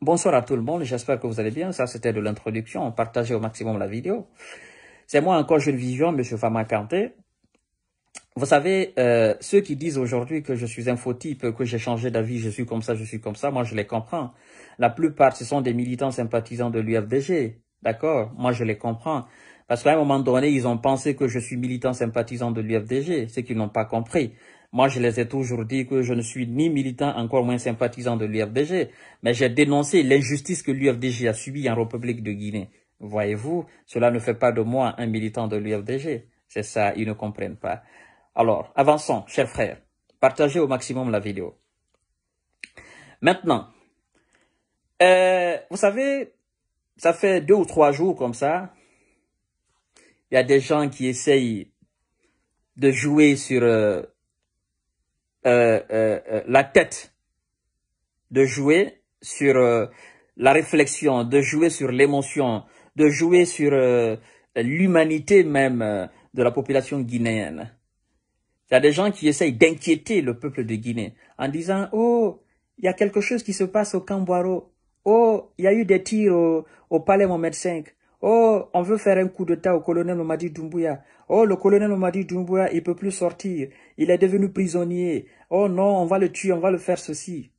bonsoir à tout le monde, j'espère que vous allez bien. Ça, c'était de l'introduction. Partagez au maximum la vidéo. C'est moi encore jeune Vision, M. Fama Kanté. Vous savez, euh, ceux qui disent aujourd'hui que je suis un faux type, que j'ai changé d'avis, je suis comme ça, je suis comme ça, moi je les comprends. La plupart, ce sont des militants sympathisants de l'UFDG. D'accord Moi je les comprends. Parce qu'à un moment donné, ils ont pensé que je suis militant sympathisant de l'UFDG, ce qu'ils n'ont pas compris. Moi, je les ai toujours dit que je ne suis ni militant, encore moins sympathisant de l'UFDG, mais j'ai dénoncé l'injustice que l'UFDG a subie en République de Guinée. Voyez-vous, cela ne fait pas de moi un militant de l'UFDG. C'est ça, ils ne comprennent pas. Alors, avançons, chers frères. Partagez au maximum la vidéo. Maintenant, euh, vous savez, ça fait deux ou trois jours comme ça, il y a des gens qui essayent de jouer sur euh, euh, euh, euh, la tête, de jouer sur la réflexion, de jouer sur l'émotion, de jouer sur l'humanité même de la population guinéenne. Il y a des gens qui essayent d'inquiéter le peuple de Guinée en disant « Oh, il y a quelque chose qui se passe au Camboiro. Oh, il y a eu des tirs au, palais Mohamed V. Oh, on veut faire un coup de d'état au colonel Mamadi Doumbouya. Oh, le colonel Mamadi Doumbouya, il peut plus sortir. Il est devenu prisonnier. Oh non, on va le tuer, on va le faire ceci.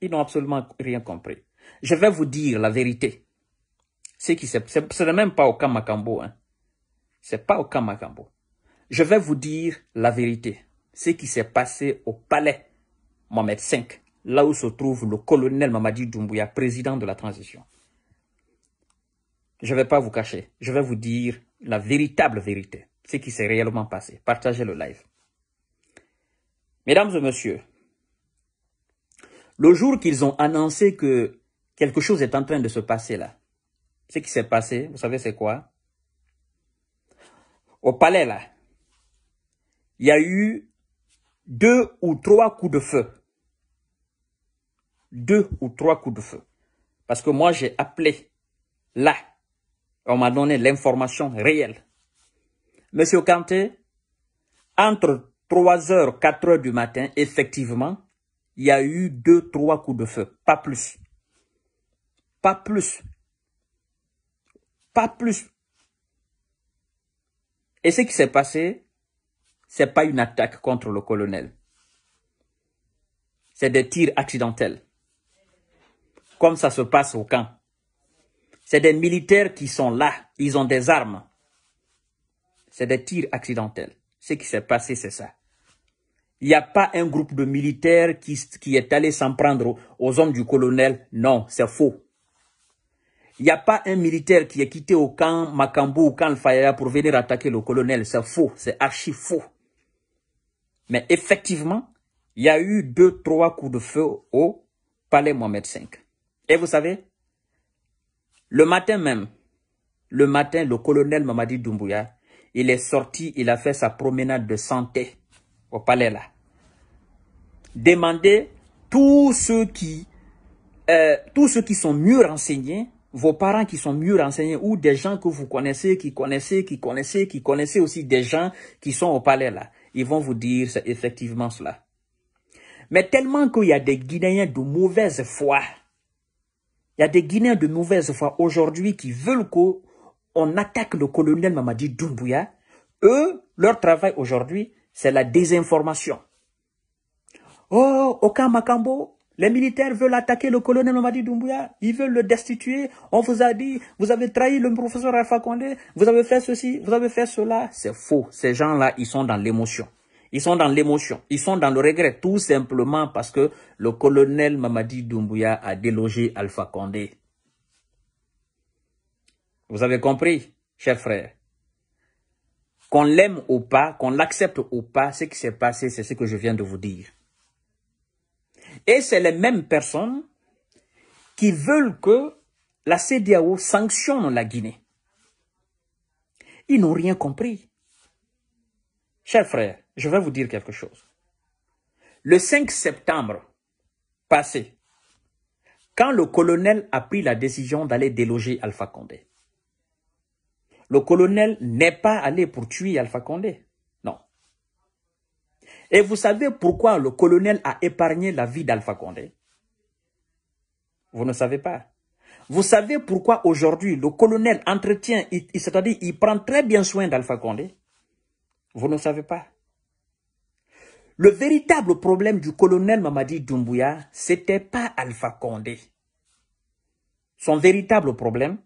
Ils n'ont absolument rien compris. Je vais vous dire la vérité. Ce qui n'est même pas au camp Macambo, hein. Ce n'est pas au camp Macambo. Je vais vous dire la vérité. Ce qui s'est passé au palais Mohamed V, là où se trouve le colonel Mamadi Doumbouya, président de la transition. Je ne vais pas vous cacher. Je vais vous dire la véritable vérité. Ce qui s'est réellement passé. Partagez le live. Mesdames et messieurs, le jour qu'ils ont annoncé que quelque chose est en train de se passer là, ce qui s'est passé, vous savez c'est quoi Au palais là, il y a eu deux ou trois coups de feu. Deux ou trois coups de feu. Parce que moi j'ai appelé là, on m'a donné l'information réelle. Monsieur Kanté, entre 3 heures, 4 heures du matin, effectivement, il y a eu deux, trois coups de feu, pas plus. Pas plus. Pas plus. Et ce qui s'est passé, c'est pas une attaque contre le colonel. C'est des tirs accidentels. Comme ça se passe au camp. C'est des militaires qui sont là. Ils ont des armes. C'est des tirs accidentels. Ce qui s'est passé, c'est ça. Il n'y a pas un groupe de militaires qui, qui est allé s'en prendre aux hommes du colonel. Non, c'est faux. Il n'y a pas un militaire qui est quitté au camp Makambo au camp Fayaya pour venir attaquer le colonel. C'est faux, c'est archi faux. Mais effectivement, il y a eu deux, trois coups de feu au palais Mohamed V. Et vous savez, le matin même, le matin, le colonel Mamadi Doumbouya, il est sorti, il a fait sa promenade de santé au palais là. Demandez tous ceux qui, euh, tous ceux qui sont mieux renseignés, vos parents qui sont mieux renseignés ou des gens que vous connaissez, qui connaissez, qui connaissez, qui connaissez aussi des gens qui sont au palais là. Ils vont vous dire c'est effectivement cela. Mais tellement qu'il y a des Guinéens de mauvaise foi, il y a des Guinéens de mauvaise foi aujourd'hui qui veulent qu'on attaque le colonel Mamadi Doumbouya. Eux, leur travail aujourd'hui, c'est la désinformation. Oh, aucun Makambo, les militaires veulent attaquer le colonel Mamadi Doumbouya, ils veulent le destituer. On vous a dit, vous avez trahi le professeur Alpha Condé, vous avez fait ceci, vous avez fait cela. C'est faux. Ces gens-là, ils sont dans l'émotion. Ils sont dans l'émotion, ils sont dans le regret, tout simplement parce que le colonel Mamadi Doumbouya a délogé Alpha Condé. Vous avez compris, chers frères Qu'on l'aime ou pas, qu'on l'accepte ou pas, ce qui s'est passé, c'est ce que je viens de vous dire. Et c'est les mêmes personnes qui veulent que la CDAO sanctionne la Guinée. Ils n'ont rien compris. Chers frères, je vais vous dire quelque chose. Le 5 septembre passé, quand le colonel a pris la décision d'aller déloger Alpha Condé, le colonel n'est pas allé pour tuer Alpha Condé. Et vous savez pourquoi le colonel a épargné la vie d'Alpha Condé Vous ne savez pas. Vous savez pourquoi aujourd'hui le colonel entretient, c'est-à-dire il prend très bien soin d'Alpha Condé Vous ne savez pas. Le véritable problème du colonel Mamadi Doumbouya, c'était pas Alpha Condé. Son véritable problème,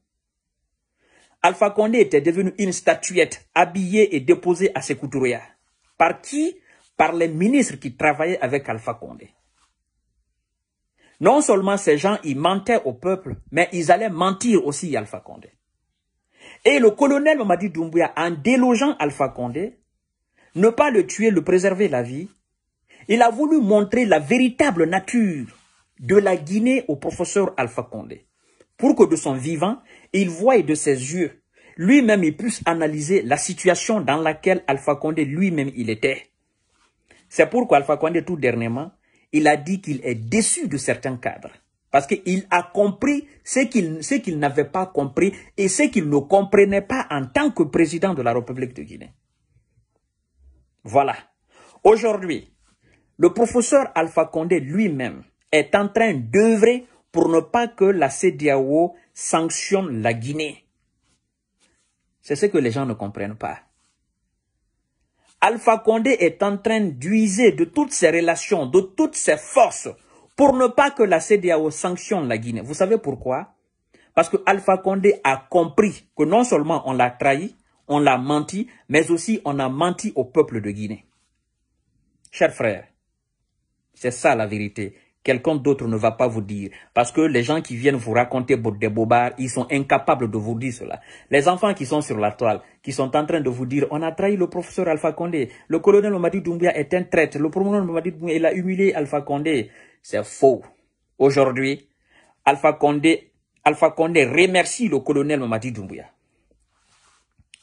Alpha Condé était devenu une statuette habillée et déposée à coutures Par qui par les ministres qui travaillaient avec Alpha Condé. Non seulement ces gens, ils mentaient au peuple, mais ils allaient mentir aussi à Alpha Condé. Et le colonel Mamadi Doumbouya, en délogeant Alpha Condé, ne pas le tuer, le préserver la vie, il a voulu montrer la véritable nature de la Guinée au professeur Alpha Condé, pour que de son vivant, il voie de ses yeux, lui-même, il puisse analyser la situation dans laquelle Alpha Condé lui-même il était. C'est pourquoi Alpha Condé, tout dernièrement, il a dit qu'il est déçu de certains cadres. Parce qu'il a compris ce qu'il n'avait pas compris et ce qu'il ne comprenait pas en tant que président de la République de Guinée. Voilà. Aujourd'hui, le professeur Alpha Condé lui-même est en train d'œuvrer pour ne pas que la CDAO sanctionne la Guinée. C'est ce que les gens ne comprennent pas. Alpha Condé est en train d'user de toutes ses relations, de toutes ses forces, pour ne pas que la CDAO sanctionne la Guinée. Vous savez pourquoi Parce que Alpha Condé a compris que non seulement on l'a trahi, on l'a menti, mais aussi on a menti au peuple de Guinée. Chers frères, c'est ça la vérité quelqu'un d'autre ne va pas vous dire. Parce que les gens qui viennent vous raconter des bobards, ils sont incapables de vous dire cela. Les enfants qui sont sur la toile, qui sont en train de vous dire, on a trahi le professeur Alpha Condé, le colonel Mamadi Doumbia est un traître, le promoteur Mamadi Doumbia, il a humilié Alpha Condé. C'est faux. Aujourd'hui, Alpha Condé, Alpha Condé remercie le colonel Mamadi Doumbia.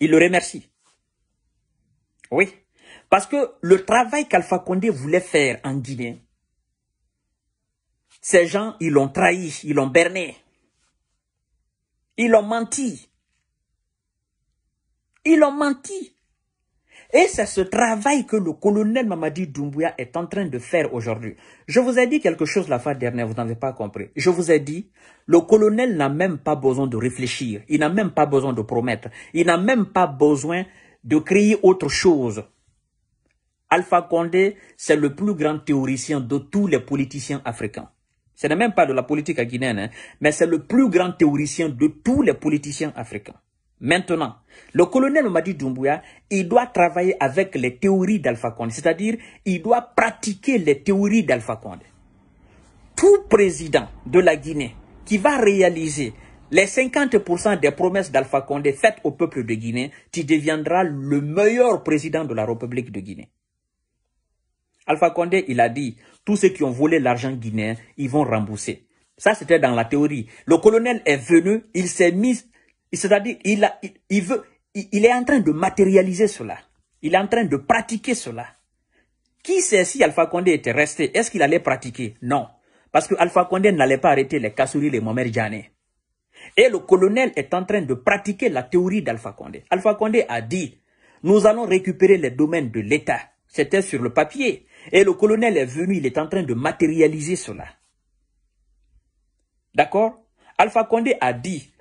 Il le remercie. Oui. Parce que le travail qu'Alpha Condé voulait faire en Guinée, ces gens, ils l'ont trahi, ils l'ont berné. Ils l'ont menti. Ils l'ont menti. Et c'est ce travail que le colonel Mamadi Doumbouya est en train de faire aujourd'hui. Je vous ai dit quelque chose la fois dernière, vous n'avez pas compris. Je vous ai dit, le colonel n'a même pas besoin de réfléchir, il n'a même pas besoin de promettre, il n'a même pas besoin de créer autre chose. Alpha Condé, c'est le plus grand théoricien de tous les politiciens africains. Ce n'est même pas de la politique guinéenne, Guinée, hein, mais c'est le plus grand théoricien de tous les politiciens africains. Maintenant, le colonel Madi Doumbouya, il doit travailler avec les théories d'Alpha Condé, c'est-à-dire il doit pratiquer les théories d'Alpha Condé. Tout président de la Guinée qui va réaliser les 50% des promesses d'Alpha Condé faites au peuple de Guinée, tu deviendra le meilleur président de la République de Guinée. Alpha Condé, il a dit tous ceux qui ont volé l'argent guinéen, ils vont rembourser. Ça, c'était dans la théorie. Le colonel est venu, il s'est mis, c'est-à-dire, il, il, est en train de matérialiser cela. Il est en train de pratiquer cela. Qui sait si Alpha Condé était resté Est-ce qu'il allait pratiquer Non. Parce que Condé n'allait pas arrêter les Kassouri, les Mohamed Et le colonel est en train de pratiquer la théorie d'Alpha Condé. Alpha Condé a dit, nous allons récupérer les domaines de l'État. C'était sur le papier. Et le colonel est venu, il est en train de matérialiser cela. D'accord Alpha Condé a dit,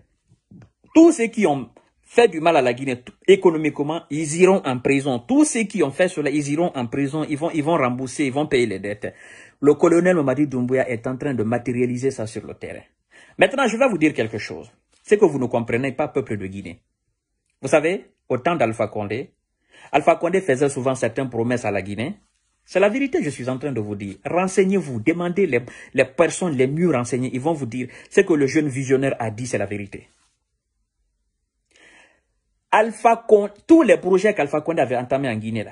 tous ceux qui ont fait du mal à la Guinée économiquement, ils iront en prison. Tous ceux qui ont fait cela, ils iront en prison, ils vont, ils vont rembourser, ils vont payer les dettes. Le colonel Mamadi Doumbouya est en train de matérialiser ça sur le terrain. Maintenant, je vais vous dire quelque chose. C'est que vous ne comprenez pas, peuple de Guinée. Vous savez, au temps d'Alpha Condé, Alpha Condé faisait souvent certaines promesses à la Guinée, c'est la vérité je suis en train de vous dire. Renseignez-vous, demandez les, personnes les mieux renseignées. Ils vont vous dire ce que le jeune visionnaire a dit, c'est la vérité. Alpha tous les projets qu'Alpha Condé avait entamés en Guinée,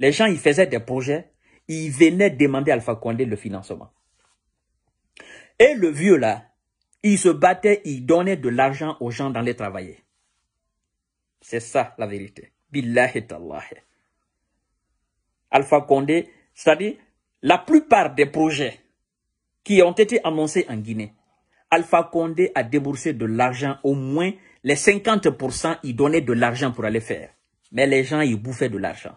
les gens, ils faisaient des projets, ils venaient demander à Alpha Condé le financement. Et le vieux, là, il se battait, il donnait de l'argent aux gens dans les travailler. C'est ça, la vérité. Alpha Condé, c'est-à-dire la plupart des projets qui ont été annoncés en Guinée, Alpha Condé a déboursé de l'argent, au moins les 50%, y donnaient de l'argent pour aller faire. Mais les gens, ils bouffaient de l'argent.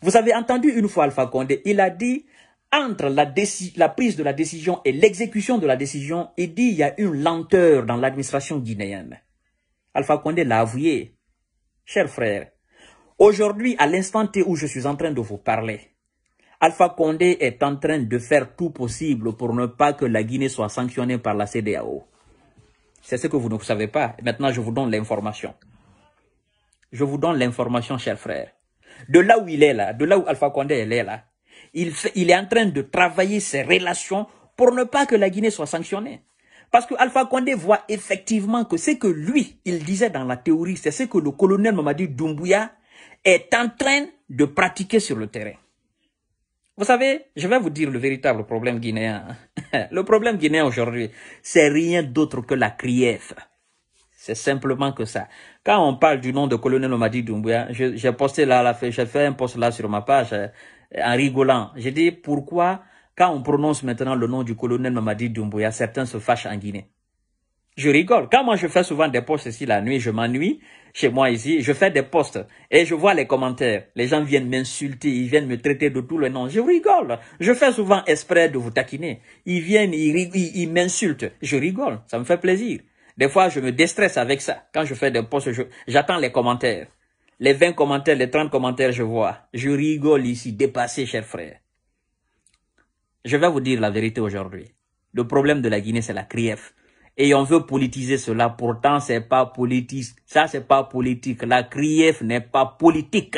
Vous avez entendu une fois Alpha Condé, il a dit, entre la, prise de la décision et l'exécution de la décision, il dit, il y a une lenteur dans l'administration guinéenne. Alpha Condé l'a avoué. cher frère. Aujourd'hui, à l'instant T où je suis en train de vous parler, Alpha Condé est en train de faire tout possible pour ne pas que la Guinée soit sanctionnée par la CDAO. C'est ce que vous ne savez pas. Maintenant, je vous donne l'information. Je vous donne l'information, cher frère. De là où il est là, de là où Alpha Condé est là, il, il est en train de travailler ses relations pour ne pas que la Guinée soit sanctionnée. Parce que Alpha Condé voit effectivement que ce que lui, il disait dans la théorie, c'est ce que le colonel Mamadi Doumbouya est en train de pratiquer sur le terrain. Vous savez, je vais vous dire le véritable problème guinéen. Le problème guinéen aujourd'hui, c'est rien d'autre que la CRIEF. C'est simplement que ça. Quand on parle du nom de colonel Nomadi Doumbouya, j'ai posté là, j'ai fait un post là sur ma page euh, en rigolant. J'ai dit pourquoi, quand on prononce maintenant le nom du colonel Mamadi Doumbouya, certains se fâchent en Guinée. Je rigole. Quand moi, je fais souvent des posts ici la nuit, je m'ennuie chez moi ici, je fais des posts et je vois les commentaires. Les gens viennent m'insulter, ils viennent me traiter de tout le noms. Je rigole. Je fais souvent exprès de vous taquiner. Ils viennent, ils, ils, ils m'insultent. Je rigole. Ça me fait plaisir. Des fois, je me déstresse avec ça. Quand je fais des posts, j'attends les commentaires. Les 20 commentaires, les 30 commentaires, je vois. Je rigole ici, dépassé, cher frère. Je vais vous dire la vérité aujourd'hui. Le problème de la Guinée, c'est la CRIEF. Et on veut politiser cela. Pourtant, c'est pas politique. Ça, c'est pas politique. La CRIEF n'est pas politique.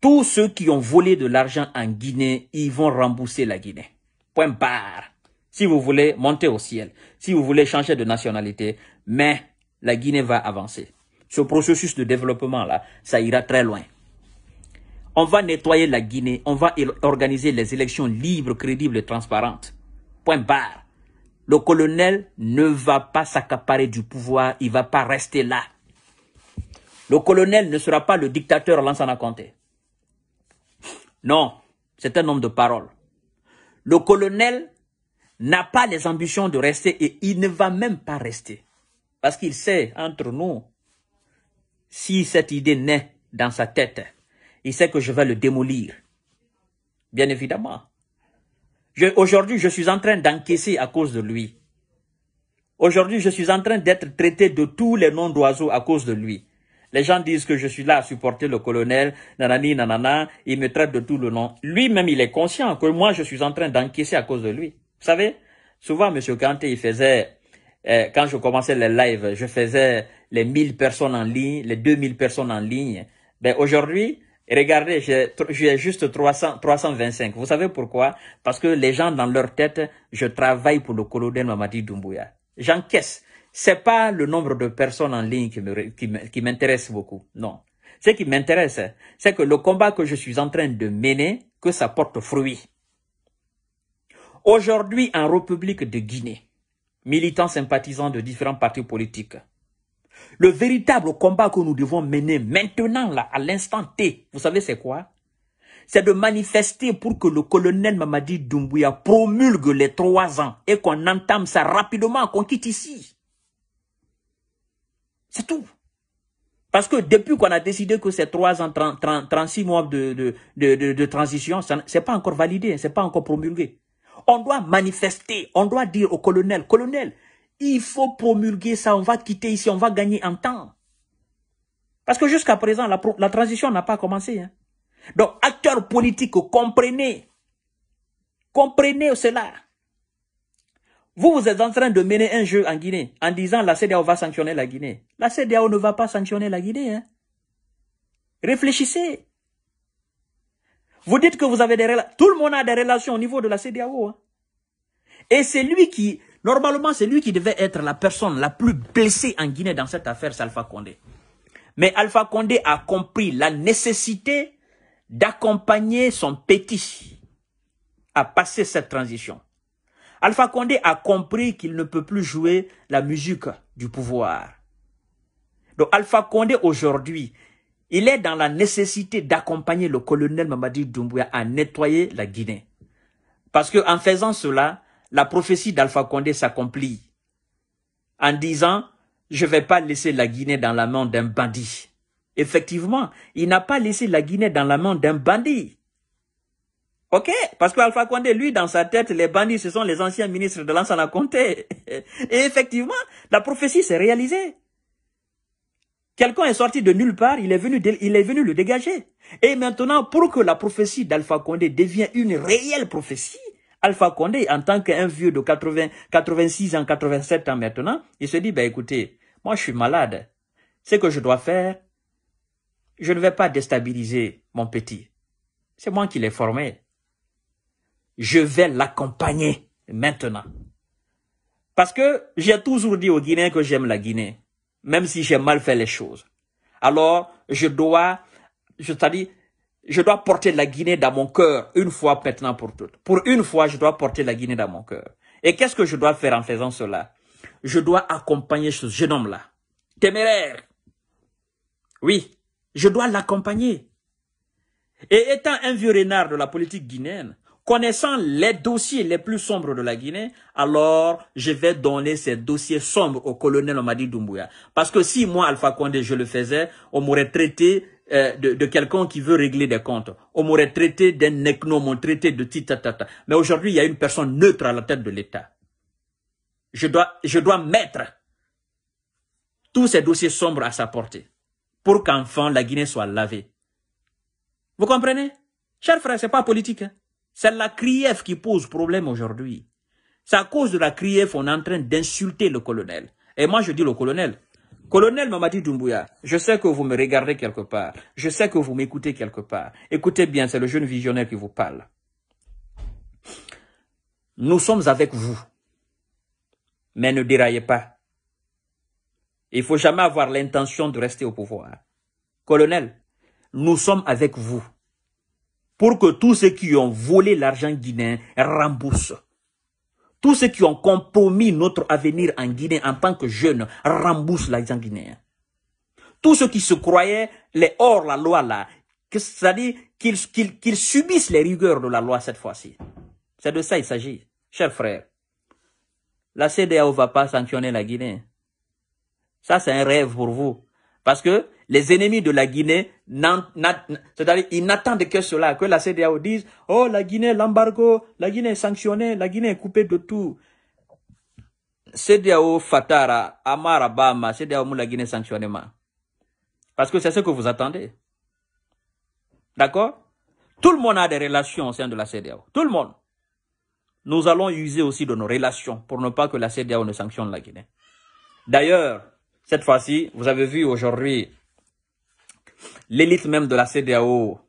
Tous ceux qui ont volé de l'argent en Guinée, ils vont rembourser la Guinée. Point barre. Si vous voulez monter au ciel, si vous voulez changer de nationalité, mais la Guinée va avancer. Ce processus de développement-là, ça ira très loin. On va nettoyer la Guinée, on va organiser les élections libres, crédibles et transparentes. Point barre. Le colonel ne va pas s'accaparer du pouvoir, il va pas rester là. Le colonel ne sera pas le dictateur Lansana Conté. Non, c'est un homme de parole. Le colonel n'a pas les ambitions de rester et il ne va même pas rester. Parce qu'il sait, entre nous, si cette idée naît dans sa tête, il sait que je vais le démolir. Bien évidemment. Aujourd'hui, je suis en train d'encaisser à cause de lui. Aujourd'hui, je suis en train d'être traité de tous les noms d'oiseaux à cause de lui. Les gens disent que je suis là à supporter le colonel, nanani, nanana, il me traite de tous les noms. Lui-même, il est conscient que moi, je suis en train d'encaisser à cause de lui. Vous savez, souvent, Monsieur Kanté, il faisait, euh, quand je commençais les lives, je faisais les 1000 personnes en ligne, les 2000 personnes en ligne. Ben, aujourd'hui, Regardez, j'ai juste 300, 325. Vous savez pourquoi Parce que les gens dans leur tête, je travaille pour le colonel Mamadi Doumbouya. J'encaisse. C'est pas le nombre de personnes en ligne qui m'intéresse beaucoup. Non. Ce qui m'intéresse, c'est que le combat que je suis en train de mener, que ça porte fruit. Aujourd'hui, en République de Guinée, militants sympathisants de différents partis politiques, le véritable combat que nous devons mener maintenant, là, à l'instant T, vous savez c'est quoi C'est de manifester pour que le colonel Mamadi Doumbouya promulgue les trois ans et qu'on entame ça rapidement, qu'on quitte ici. C'est tout. Parce que depuis qu'on a décidé que ces trois ans, 36 mois de, de, de transition, ce n'est pas encore validé, hein, ce n'est pas encore promulgué. On doit manifester, on doit dire au colonel, colonel, il faut promulguer ça, on va quitter ici, on va gagner en temps. Parce que jusqu'à présent, la, transition n'a pas commencé. Hein. Donc, acteurs politiques, comprenez. Comprenez cela. Vous, vous êtes en train de mener un jeu en Guinée en disant la CDAO va sanctionner la Guinée. La CDAO ne va pas sanctionner la Guinée. Hein. Réfléchissez. Vous dites que vous avez des relations. Tout le monde a des relations au niveau de la CDAO. Hein. Et c'est lui qui, Normalement, c'est lui qui devait être la personne la plus blessée en Guinée dans cette affaire, c'est Alpha Condé. Mais Alpha Condé a compris la nécessité d'accompagner son petit à passer cette transition. Alpha Condé a compris qu'il ne peut plus jouer la musique du pouvoir. Donc Alpha Condé aujourd'hui, il est dans la nécessité d'accompagner le colonel Mamadi Doumbouya à nettoyer la Guinée. Parce qu'en faisant cela, la prophétie d'Alpha Condé s'accomplit en disant « Je ne vais pas laisser la Guinée dans la main d'un bandit ». Effectivement, il n'a pas laissé la Guinée dans la main d'un bandit. Ok Parce qu'Alpha Condé, lui, dans sa tête, les bandits, ce sont les anciens ministres de l'Ancien comté Et effectivement, la prophétie s'est réalisée. Quelqu'un est sorti de nulle part, il est venu, il est venu le dégager. Et maintenant, pour que la prophétie d'Alpha Condé devienne une réelle prophétie, Alpha Condé, en tant qu'un vieux de 86 ans, 87 ans maintenant, il se dit, ben écoutez, moi je suis malade. Ce que je dois faire, je ne vais pas déstabiliser mon petit. C'est moi qui l'ai formé. Je vais l'accompagner maintenant. Parce que j'ai toujours dit aux Guinéens que j'aime la Guinée, même si j'ai mal fait les choses. Alors, je dois, je, t'ai dit." je dois porter la Guinée dans mon cœur une fois maintenant pour toutes. Pour une fois, je dois porter la Guinée dans mon cœur. Et qu'est-ce que je dois faire en faisant cela Je dois accompagner ce jeune homme-là. Téméraire. Oui, je dois l'accompagner. Et étant un vieux renard de la politique guinéenne, connaissant les dossiers les plus sombres de la Guinée, alors je vais donner ces dossiers sombres au colonel Omadi Doumbouya. Parce que si moi, Alpha Condé, je le faisais, on m'aurait traité euh, de, quelqu'un qui veut régler des comptes. On m'aurait traité d'un économe, on traité de titatata. Mais aujourd'hui, il y a une personne neutre à la tête de l'État. Je dois, je dois mettre tous ces dossiers sombres à sa portée pour qu'enfin la Guinée soit lavée. Vous comprenez Chers frères, c'est pas politique. Hein. C'est la CRIEF qui pose problème aujourd'hui. C'est à cause de la CRIEF qu'on est en train d'insulter le colonel. Et moi, je dis le colonel, Colonel Mamadi Doumbouya, je sais que vous me regardez quelque part. Je sais que vous m'écoutez quelque part. Écoutez bien, c'est le jeune visionnaire qui vous parle. Nous sommes avec vous. Mais ne déraillez pas. Il faut jamais avoir l'intention de rester au pouvoir. Colonel, nous sommes avec vous pour que tous ceux qui ont volé l'argent guinéen remboursent. Tous ceux qui ont compromis notre avenir en Guinée en tant que jeunes remboursent l'argent guinéen. Tous ceux qui se croyaient les hors la loi là, c'est-à-dire qu'ils subissent les rigueurs de la loi cette fois-ci. C'est de ça il s'agit, chers frères. La CDAO ne va pas sanctionner la Guinée. Ça, c'est un rêve pour vous. Parce que les ennemis de la Guinée, c'est-à-dire ils n'attendent que cela, que la CDAO dise, oh la Guinée, l'embargo, la Guinée est sanctionnée, la Guinée est coupée de tout. CDAO Fatara, Amara Abama, CDAO la Guinée sanctionnée. Parce que c'est ce que vous attendez. D'accord Tout le monde a des relations au sein de la CDAO. Tout le monde. Nous allons user aussi de nos relations pour ne pas que la CDAO ne sanctionne la Guinée. D'ailleurs, cette fois-ci, vous avez vu aujourd'hui L'élite même de la CDAO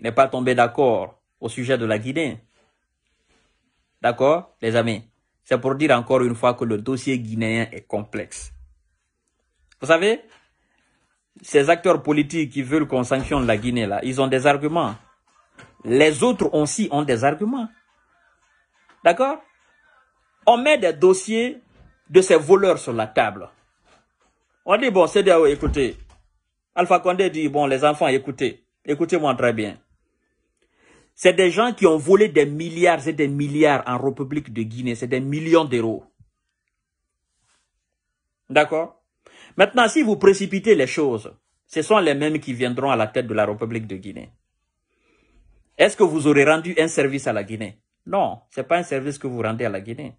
n'est pas tombée d'accord au sujet de la Guinée. D'accord, les amis C'est pour dire encore une fois que le dossier guinéen est complexe. Vous savez, ces acteurs politiques qui veulent qu'on sanctionne la Guinée, là, ils ont des arguments. Les autres aussi ont des arguments. D'accord On met des dossiers de ces voleurs sur la table. On dit, bon, CDAO, écoutez, Alpha Condé dit, bon, les enfants, écoutez, écoutez-moi très bien. C'est des gens qui ont volé des milliards et des milliards en République de Guinée. C'est des millions d'euros. D'accord Maintenant, si vous précipitez les choses, ce sont les mêmes qui viendront à la tête de la République de Guinée. Est-ce que vous aurez rendu un service à la Guinée Non, ce n'est pas un service que vous rendez à la Guinée.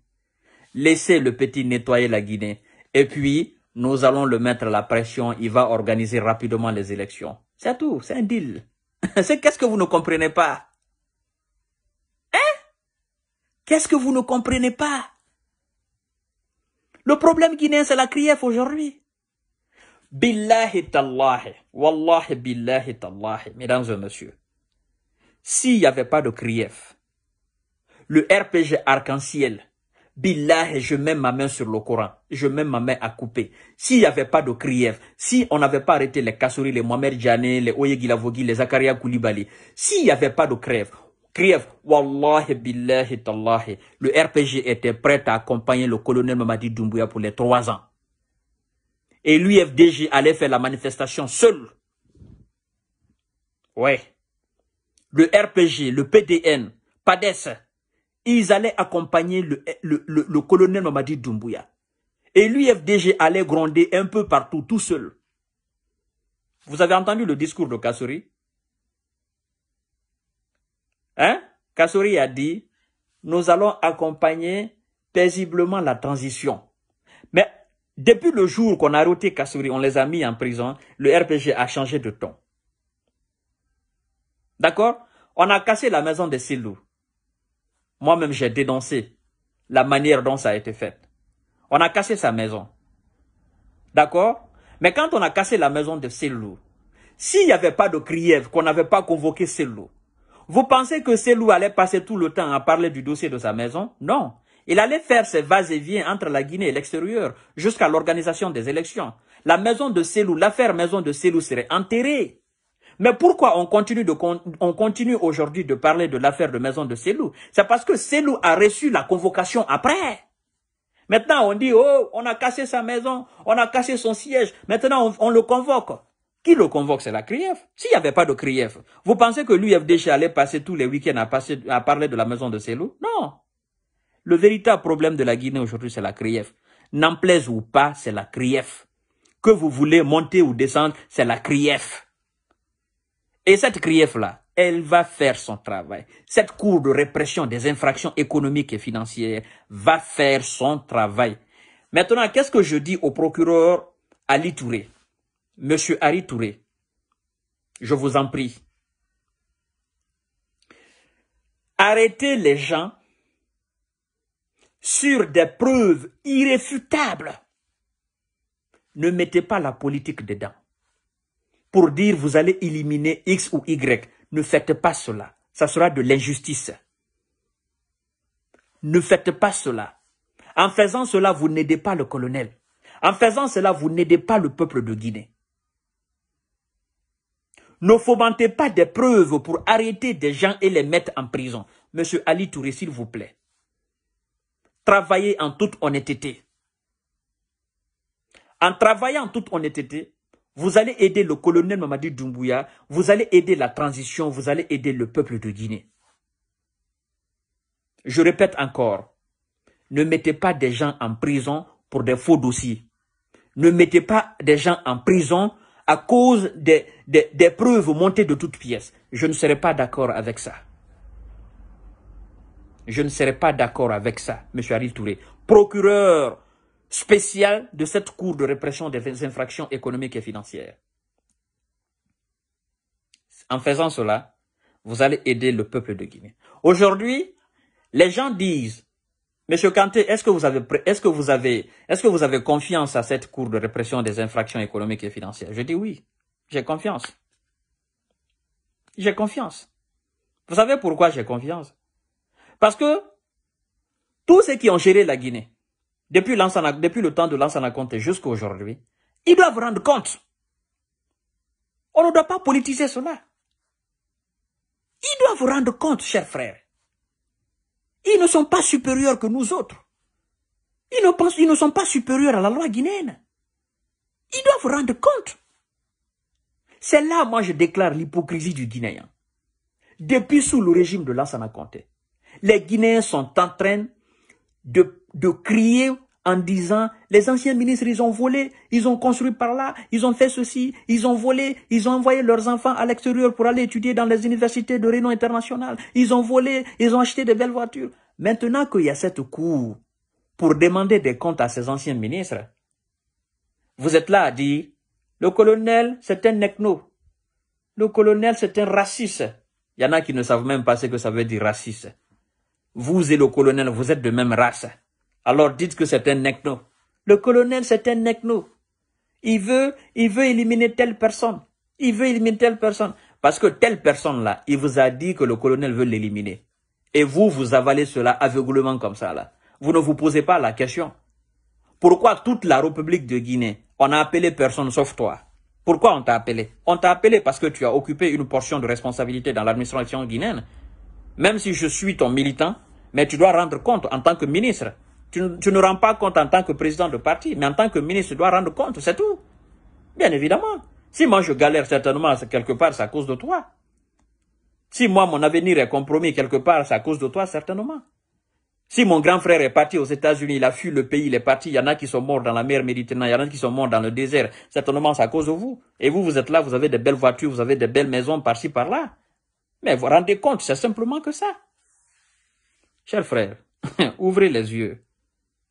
Laissez le petit nettoyer la Guinée. Et puis, nous allons le mettre à la pression, il va organiser rapidement les élections. C'est tout, c'est un deal. c'est qu'est-ce que vous ne comprenez pas Hein Qu'est-ce que vous ne comprenez pas Le problème guinéen, c'est la CRIEF aujourd'hui. Billahi tallahi, wallahi billahi tallahi, mesdames et messieurs. S'il n'y avait pas de CRIEF, le RPG arc-en-ciel Billah, je mets ma main sur le Coran. Je mets ma main à couper. S'il n'y avait pas de Kriev, si on n'avait pas arrêté les Kassouri, les Mohamed Djané, les Gilavogi, les Zakaria Koulibaly, s'il n'y avait pas de Kriev, Kriev, Wallahi Billahi Tallahi, le RPG était prêt à accompagner le colonel Mamadi Doumbouya pour les trois ans. Et l'UFDG allait faire la manifestation seul. Ouais. Le RPG, le PDN, PADES, ils allaient accompagner le, le, colonel Mamadi Doumbouya. Et l'UFDG allait gronder un peu partout, tout seul. Vous avez entendu le discours de Kassori Hein Kassori a dit, nous allons accompagner paisiblement la transition. Mais depuis le jour qu'on a arrêté Kassori, on les a mis en prison, le RPG a changé de ton. D'accord On a cassé la maison de Silou. Moi-même, j'ai dénoncé la manière dont ça a été fait. On a cassé sa maison. D'accord Mais quand on a cassé la maison de Selou, s'il n'y avait pas de Kriev, qu'on n'avait pas convoqué Selou, vous pensez que Selou allait passer tout le temps à parler du dossier de sa maison Non. Il allait faire ses vases et vient entre la Guinée et l'extérieur jusqu'à l'organisation des élections. La maison de Selou, l'affaire maison de Selou serait enterrée. Mais pourquoi on continue, de, on continue aujourd'hui de parler de l'affaire de Maison de Selou C'est parce que Selou a reçu la convocation après. Maintenant, on dit, oh, on a cassé sa maison, on a cassé son siège, maintenant on, le convoque. Qui le convoque, c'est la CRIEF. S'il n'y avait pas de CRIEF, vous pensez que l'UFDG allait passer tous les week-ends à, parler de la maison de Selou Non. Le véritable problème de la Guinée aujourd'hui, c'est la CRIEF. N'en plaise ou pas, c'est la CRIEF. Que vous voulez monter ou descendre, c'est la CRIEF. Et cette grief-là, elle va faire son travail. Cette cour de répression des infractions économiques et financières va faire son travail. Maintenant, qu'est-ce que je dis au procureur Ali Touré Monsieur Ali Touré, je vous en prie. Arrêtez les gens sur des preuves irréfutables. Ne mettez pas la politique dedans pour dire vous allez éliminer X ou Y. Ne faites pas cela. Ça sera de l'injustice. Ne faites pas cela. En faisant cela, vous n'aidez pas le colonel. En faisant cela, vous n'aidez pas le peuple de Guinée. Ne fomentez pas des preuves pour arrêter des gens et les mettre en prison. Monsieur Ali Touré, s'il vous plaît. Travaillez en toute honnêteté. En travaillant en toute honnêteté, vous allez aider le colonel Mamadi Doumbouya, vous allez aider la transition, vous allez aider le peuple de Guinée. Je répète encore, ne mettez pas des gens en prison pour des faux dossiers. Ne mettez pas des gens en prison à cause des, des, preuves montées de toutes pièces. Je ne serai pas d'accord avec ça. Je ne serai pas d'accord avec ça, M. Aril Touré. Procureur, spécial de cette Cour de répression des infractions économiques et financières. En faisant cela, vous allez aider le peuple de Guinée. Aujourd'hui, les gens disent, Monsieur Kanté, est-ce que vous avez, est-ce que vous avez, est-ce que vous avez confiance à cette Cour de répression des infractions économiques et financières? Je dis oui. J'ai confiance. J'ai confiance. Vous savez pourquoi j'ai confiance? Parce que tous ceux qui ont géré la Guinée, depuis, le temps de Lansana Conte jusqu'à aujourd'hui, ils doivent rendre compte. On ne doit pas politiser cela. Ils doivent rendre compte, chers frères. Ils ne sont pas supérieurs que nous autres. Ils ne, pensent, ils ne sont pas supérieurs à la loi guinéenne. Ils doivent rendre compte. C'est là, moi, je déclare l'hypocrisie du Guinéen. Depuis sous le régime de Lansana Conté, les Guinéens sont en train de de crier en disant les anciens ministres ils ont volé, ils ont construit par là, ils ont fait ceci, ils ont volé, ils ont envoyé leurs enfants à l'extérieur pour aller étudier dans les universités de renom international, ils ont volé, ils ont acheté de belles voitures. Maintenant qu'il y a cette cour pour demander des comptes à ces anciens ministres, vous êtes là à dire le colonel c'est un ethno, le colonel c'est un raciste. Il y en a qui ne savent même pas ce que ça veut dire raciste. Vous et le colonel, vous êtes de même race. Alors dites que c'est un necno. Le colonel, c'est un necno. Il veut, il veut éliminer telle personne. Il veut éliminer telle personne. Parce que telle personne-là, il vous a dit que le colonel veut l'éliminer. Et vous, vous avalez cela aveuglement comme ça, là. Vous ne vous posez pas la question. Pourquoi toute la République de Guinée, on a appelé personne sauf toi Pourquoi on t'a appelé On t'a appelé parce que tu as occupé une portion de responsabilité dans l'administration guinéenne. Même si je suis ton militant, mais tu dois rendre compte en tant que ministre. Tu, ne rends pas compte en tant que président de parti, mais en tant que ministre, tu dois rendre compte, c'est tout. Bien évidemment. Si moi je galère certainement quelque part, c'est à cause de toi. Si moi mon avenir est compromis quelque part, c'est à cause de toi certainement. Si mon grand frère est parti aux États-Unis, il a fui le pays, il est parti, il y en a qui sont morts dans la mer Méditerranée, il y en a qui sont morts dans le désert, certainement c'est à cause de vous. Et vous, vous êtes là, vous avez des belles voitures, vous avez des belles maisons par-ci, par-là. Mais vous vous rendez compte, c'est simplement que ça. Cher frère, ouvrez les yeux.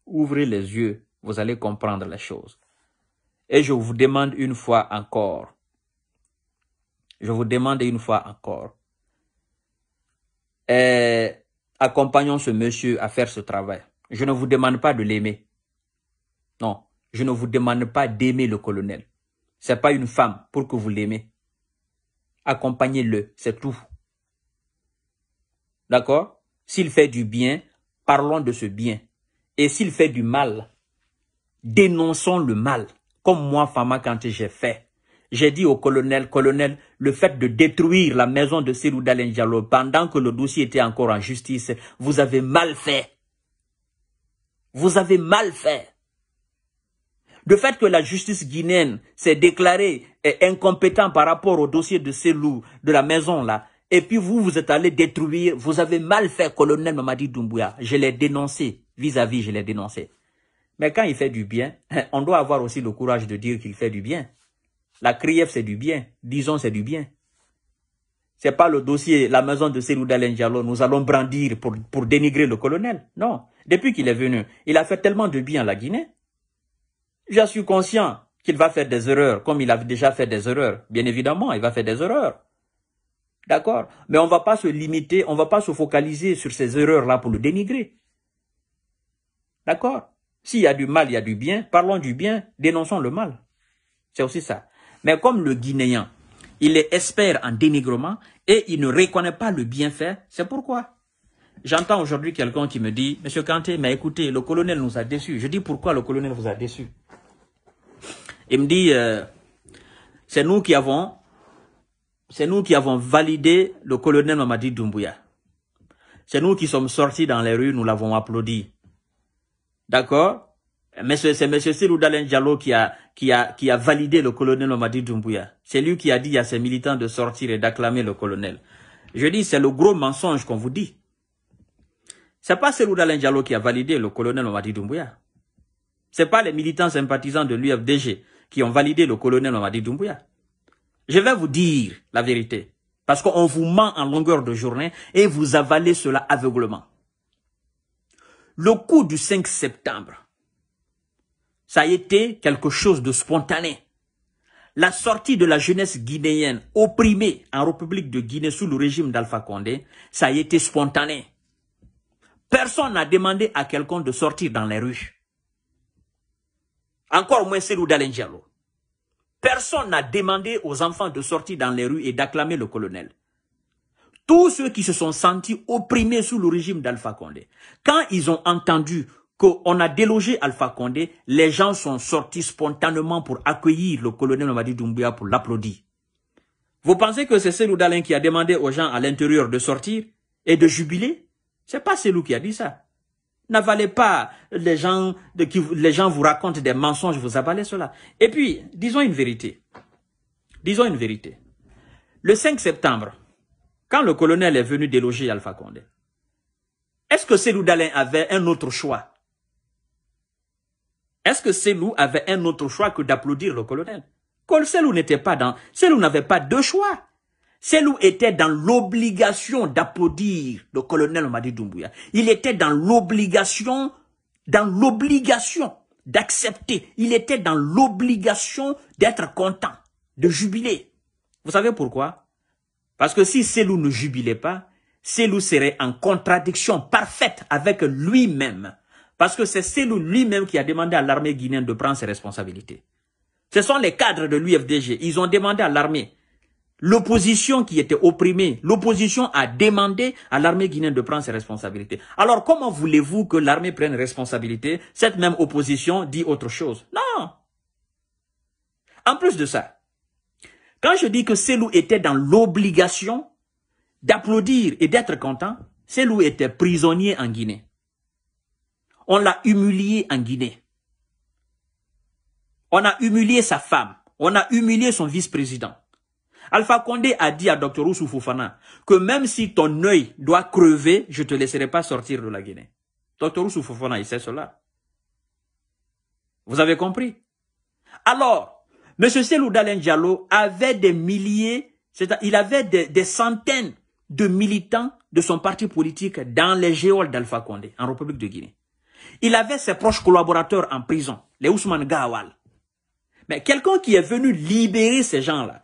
Ouvrez les yeux, vous allez comprendre la chose. Et je vous demande une fois encore, je vous demande une fois encore, accompagnons ce monsieur à faire ce travail. Je ne vous demande pas de l'aimer. Non, je ne vous demande pas d'aimer le colonel. C'est pas une femme pour que vous l'aimez. Accompagnez-le, c'est tout. D'accord S'il fait du bien, parlons de ce bien. Et s'il fait du mal, dénonçons le mal. Comme moi, Fama, quand j'ai fait. J'ai dit au colonel, colonel, le fait de détruire la maison de Sirou Dalenjalo pendant que le dossier était encore en justice, vous avez mal fait. Vous avez mal fait. Le fait que la justice guinéenne s'est déclarée eh, incompétente par rapport au dossier de Selou, de la maison là, et puis vous, vous êtes allé détruire, vous avez mal fait, colonel Mamadi Doumbouya. Je l'ai dénoncé. Vis-à-vis, je l'ai dénoncé. Mais quand il fait du bien, on doit avoir aussi le courage de dire qu'il fait du bien. La CRIEF, c'est du bien. Disons, c'est du bien. n'est pas le dossier, la maison de Selou Diallo, nous allons brandir pour, pour dénigrer le colonel. Non. Depuis qu'il est venu, il a fait tellement de bien à la Guinée. Je suis conscient qu'il va faire des erreurs, comme il a déjà fait des erreurs. Bien évidemment, il va faire des erreurs. D'accord? Mais on va pas se limiter, on va pas se focaliser sur ces erreurs-là pour le dénigrer. D'accord S'il y a du mal, il y a du bien. Parlons du bien, dénonçons le mal. C'est aussi ça. Mais comme le Guinéen, il est expert en dénigrement et il ne reconnaît pas le bienfait, c'est pourquoi. J'entends aujourd'hui quelqu'un qui me dit, Monsieur Kanté, mais écoutez, le colonel nous a déçus. Je dis, pourquoi le colonel vous a déçus Il me dit, euh, c'est nous qui avons, c'est nous qui avons validé le colonel Mamadi Doumbouya. C'est nous qui sommes sortis dans les rues, nous l'avons applaudi. D'accord Mais c'est M. Sirou Dalen qui a, qui, a, qui a validé le colonel Omadi Doumbouya. C'est lui qui a dit à ses militants de sortir et d'acclamer le colonel. Je dis, c'est le gros mensonge qu'on vous dit. C'est pas Sirou Dalen qui a validé le colonel Omadi Doumbouya. C'est pas les militants sympathisants de l'UFDG qui ont validé le colonel Omadi Doumbouya. Je vais vous dire la vérité. Parce qu'on vous ment en longueur de journée et vous avalez cela aveuglement le coup du 5 septembre, ça a été quelque chose de spontané. La sortie de la jeunesse guinéenne opprimée en République de Guinée sous le régime d'Alpha Condé, ça a été spontané. Personne n'a demandé à quelqu'un de sortir dans les rues. Encore moins l'Oudal Dalengelo. Personne n'a demandé aux enfants de sortir dans les rues et d'acclamer le colonel. Tous ceux qui se sont sentis opprimés sous le régime d'Alpha Condé, quand ils ont entendu qu'on a délogé Alpha Condé, les gens sont sortis spontanément pour accueillir le colonel Mamadi Doumbouya pour l'applaudir. Vous pensez que c'est Selou Dalin qui a demandé aux gens à l'intérieur de sortir et de jubiler C'est pas Selou qui a dit ça. N'avalez pas les gens de qui les gens vous racontent des mensonges, vous avalez cela. Et puis, disons une vérité. Disons une vérité. Le 5 septembre, quand le colonel est venu déloger Alpha Condé, est-ce que Célou Dalin avait un autre choix Est-ce que Célou avait un autre choix que d'applaudir le colonel Célou n'était pas dans... n'avait pas deux choix. Célou était dans l'obligation d'applaudir le colonel Madi Doumbouya. Il était dans l'obligation, dans l'obligation d'accepter. Il était dans l'obligation d'être content, de jubiler. Vous savez pourquoi parce que si Selou ne jubilait pas, Selou serait en contradiction parfaite avec lui-même. Parce que c'est Selou lui-même qui a demandé à l'armée guinéenne de prendre ses responsabilités. Ce sont les cadres de l'UFDG. Ils ont demandé à l'armée. L'opposition qui était opprimée, l'opposition a demandé à l'armée guinéenne de prendre ses responsabilités. Alors comment voulez-vous que l'armée prenne responsabilité Cette même opposition dit autre chose. Non En plus de ça, quand je dis que Selou était dans l'obligation d'applaudir et d'être content, Selou était prisonnier en Guinée. On l'a humilié en Guinée. On a humilié sa femme. On a humilié son vice-président. Alpha Condé a dit à Dr Oussou Fofana que même si ton œil doit crever, je te laisserai pas sortir de la Guinée. Dr Oussou Fofana, il sait cela. Vous avez compris Alors, Monsieur Dalen Diallo avait des milliers, il avait des, centaines de militants de son parti politique dans les géoles d'Alpha Condé, en République de Guinée. Il avait ses proches collaborateurs en prison, les Ousmane Gawal. Mais quelqu'un qui est venu libérer ces gens-là,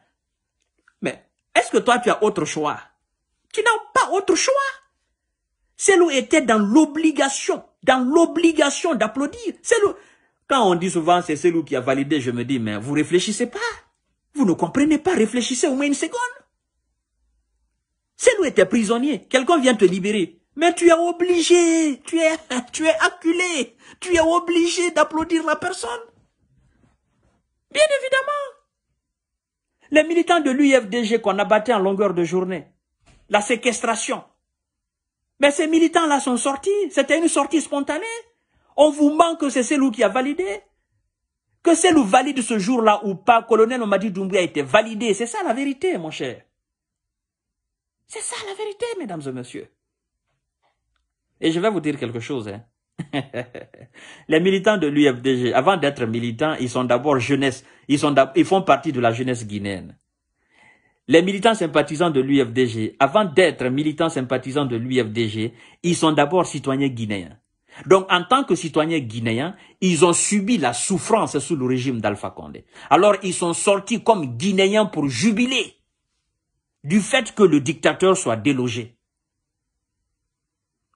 mais est-ce que toi, tu as autre choix Tu n'as pas autre choix Selou était dans l'obligation, dans l'obligation d'applaudir. Selou, quand on dit souvent c'est celui qui a validé, je me dis, mais vous réfléchissez pas. Vous ne comprenez pas, réfléchissez au moins une seconde. Celui était prisonnier, quelqu'un vient te libérer. Mais tu es obligé, tu es, tu es acculé, tu es obligé d'applaudir la personne. Bien évidemment. Les militants de l'UFDG qu'on abattait en longueur de journée, la séquestration. Mais ces militants-là sont sortis, c'était une sortie spontanée. On vous manque que c'est celui qui a validé. Que c'est le valide ce jour-là ou pas, colonel Mamadi Doumbouya a été validé. C'est ça la vérité, mon cher. C'est ça la vérité, mesdames et messieurs. Et je vais vous dire quelque chose. Hein. les militants de l'UFDG, avant d'être militants, ils sont d'abord jeunesse. Ils, sont ils font partie de la jeunesse guinéenne. Les militants sympathisants de l'UFDG, avant d'être militants sympathisants de l'UFDG, ils sont d'abord citoyens guinéens. Donc, en tant que citoyens guinéens, ils ont subi la souffrance sous le régime d'Alpha Condé. Alors, ils sont sortis comme guinéens pour jubiler du fait que le dictateur soit délogé.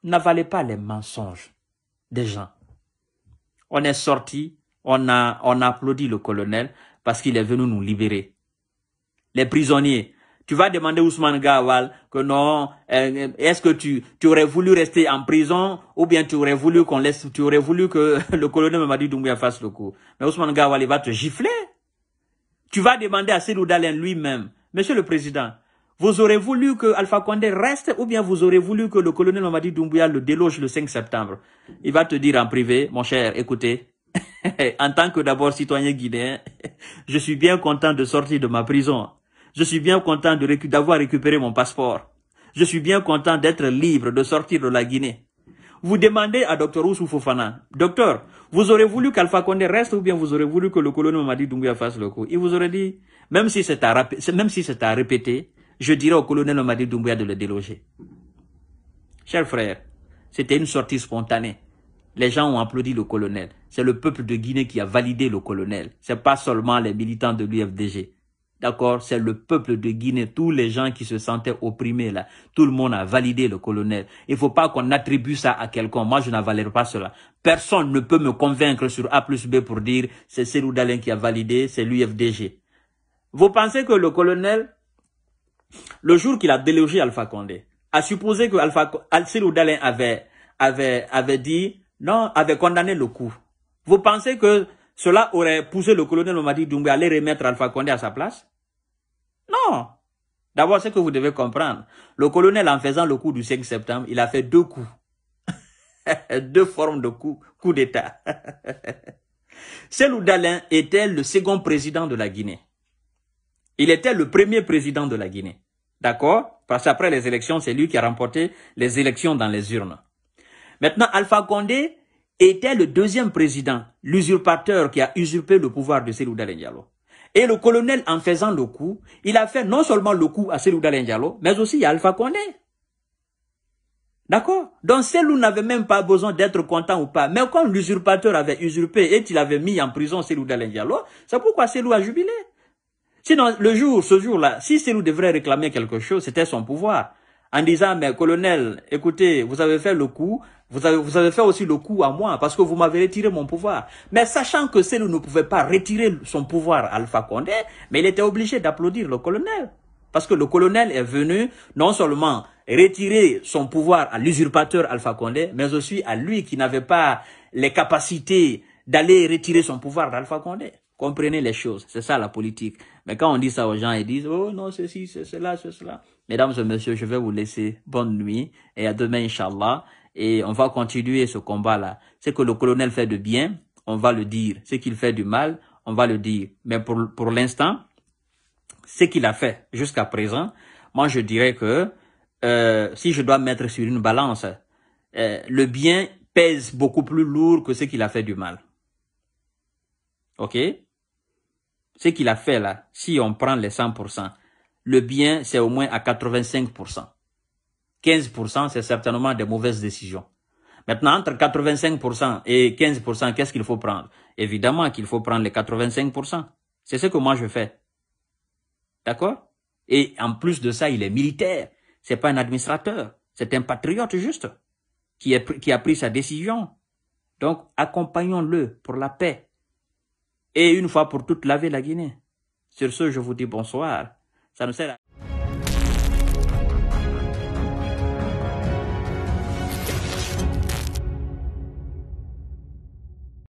N'avalez pas les mensonges des gens. On est sorti, on a, on a applaudi le colonel parce qu'il est venu nous libérer. Les prisonniers, tu vas demander à Ousmane Gawal que non, euh, est-ce que tu, tu aurais voulu rester en prison ou bien tu aurais voulu qu'on laisse, tu aurais voulu que le colonel Mamadi Doumbouya fasse le coup. Mais Ousmane Gawal, il va te gifler. Tu vas demander à Sédou lui-même, Monsieur le Président, vous aurez voulu que Alpha Condé reste ou bien vous aurez voulu que le colonel Mamadi Doumbouya le déloge le 5 septembre. Il va te dire en privé, mon cher, écoutez, en tant que d'abord citoyen guinéen, je suis bien content de sortir de ma prison. Je suis bien content d'avoir récupéré mon passeport. Je suis bien content d'être libre, de sortir de la Guinée. Vous demandez à Dr Ousou Fofana, Docteur, vous aurez voulu qu'Alpha Condé reste ou bien vous aurez voulu que le colonel Mamadi Doumbouya fasse le coup Il vous aurait dit, même si c'est à, si à répéter, je dirais au colonel Mamadi Doumbouya de le déloger. Cher frère, c'était une sortie spontanée. Les gens ont applaudi le colonel. C'est le peuple de Guinée qui a validé le colonel. Ce n'est pas seulement les militants de l'UFDG. D'accord C'est le peuple de Guinée, tous les gens qui se sentaient opprimés là. Tout le monde a validé le colonel. Il faut pas qu'on attribue ça à quelqu'un. Moi, je n'avalerai pas cela. Personne ne peut me convaincre sur A plus B pour dire c'est Célou Dalin qui a validé, c'est l'UFDG. Vous pensez que le colonel, le jour qu'il a délogé Alpha Condé, a supposé que Alpha, avait, avait, avait dit, non, avait condamné le coup. Vous pensez que cela aurait poussé le colonel Mamadi Doumbé à aller remettre Alpha Condé à sa place non. D'abord, ce que vous devez comprendre, le colonel, en faisant le coup du 5 septembre, il a fait deux coups. deux formes de coups, coup d'État. Selou Dalin était le second président de la Guinée. Il était le premier président de la Guinée. D'accord Parce qu'après les élections, c'est lui qui a remporté les élections dans les urnes. Maintenant, Alpha Condé était le deuxième président, l'usurpateur qui a usurpé le pouvoir de Selou Diallo. Et le colonel, en faisant le coup, il a fait non seulement le coup à Selou mais aussi à Alpha Condé. D'accord Donc Selou n'avait même pas besoin d'être content ou pas. Mais quand l'usurpateur avait usurpé et qu'il avait mis en prison Selou Diallo, c'est pourquoi Selou a jubilé. Sinon, le jour, ce jour-là, si Selou devrait réclamer quelque chose, c'était son pouvoir en disant, mais colonel, écoutez, vous avez fait le coup, vous avez, vous avez fait aussi le coup à moi parce que vous m'avez retiré mon pouvoir. Mais sachant que Selou ne pouvait pas retirer son pouvoir à Alpha Condé, mais il était obligé d'applaudir le colonel. Parce que le colonel est venu non seulement retirer son pouvoir à l'usurpateur Alpha Condé, mais aussi à lui qui n'avait pas les capacités d'aller retirer son pouvoir d'Alpha Condé. Comprenez les choses, c'est ça la politique. Mais quand on dit ça aux gens, ils disent « Oh non, ceci, c'est cela, c'est cela ». Mesdames et messieurs, je vais vous laisser. Bonne nuit et à demain, Inch'Allah. Et on va continuer ce combat-là. Ce que le colonel fait de bien, on va le dire. Ce qu'il fait du mal, on va le dire. Mais pour, l'instant, ce qu'il a fait jusqu'à présent, moi je dirais que euh, si je dois mettre sur une balance, euh, le bien pèse beaucoup plus lourd que ce qu'il a fait du mal. Ok Ce qu'il a fait là, si on prend les 100%, le bien, c'est au moins à 85%. 15%, c'est certainement des mauvaises décisions. Maintenant, entre 85% et 15%, qu'est-ce qu'il faut prendre Évidemment qu'il faut prendre les 85%. C'est ce que moi je fais. D'accord Et en plus de ça, il est militaire. C'est pas un administrateur. C'est un patriote juste qui, qui a pris sa décision. Donc, accompagnons-le pour la paix. Et une fois pour toutes, laver la Guinée. Sur ce, je vous dis bonsoir. ¿No será.